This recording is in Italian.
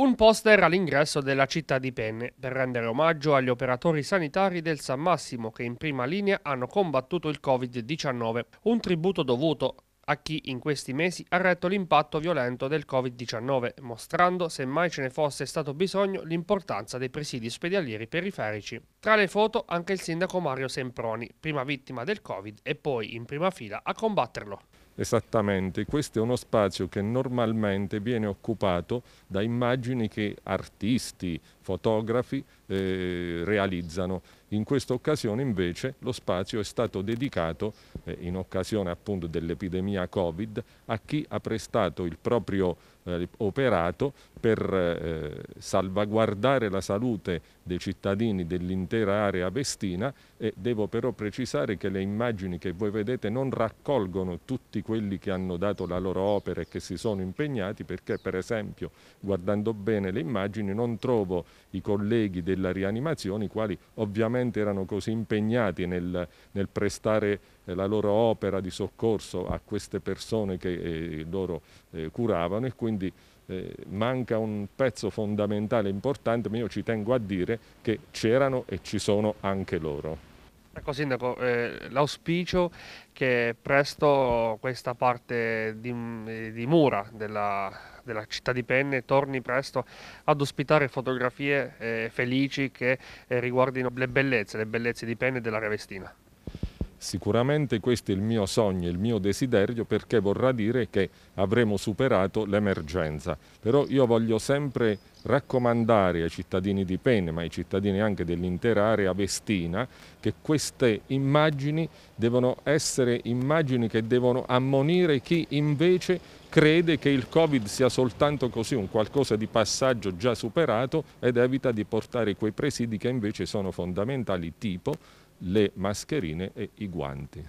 Un poster all'ingresso della città di Penne per rendere omaggio agli operatori sanitari del San Massimo che in prima linea hanno combattuto il Covid-19, un tributo dovuto a chi in questi mesi ha retto l'impatto violento del Covid-19, mostrando, se mai ce ne fosse stato bisogno, l'importanza dei presidi ospedalieri periferici. Tra le foto anche il sindaco Mario Semproni, prima vittima del Covid e poi in prima fila a combatterlo. Esattamente, questo è uno spazio che normalmente viene occupato da immagini che artisti, fotografi eh, realizzano. In questa occasione invece lo spazio è stato dedicato, eh, in occasione appunto dell'epidemia Covid, a chi ha prestato il proprio eh, operato per eh, salvaguardare la salute dei cittadini dell'intera area vestina e devo però precisare che le immagini che voi vedete non raccolgono tutti quelli che hanno dato la loro opera e che si sono impegnati perché per esempio guardando bene le immagini non trovo i colleghi della rianimazione i quali ovviamente erano così impegnati nel, nel prestare eh, la loro opera di soccorso a queste persone che eh, loro eh, curavano e quindi eh, manca un pezzo fondamentale importante, ma io ci tengo a dire che c'erano e ci sono anche loro. Ecco Sindaco, eh, l'auspicio che presto questa parte di, eh, di mura della, della, città di Penne torni presto ad ospitare fotografie eh, felici che eh, riguardino le bellezze, le bellezze di Penne e dell'area Vestina. Sicuramente questo è il mio sogno, il mio desiderio perché vorrà dire che avremo superato l'emergenza. Però io voglio sempre raccomandare ai cittadini di Pene, ma ai cittadini anche dell'intera area vestina, che queste immagini devono essere immagini che devono ammonire chi invece crede che il Covid sia soltanto così, un qualcosa di passaggio già superato ed evita di portare quei presidi che invece sono fondamentali, tipo le mascherine e i guanti.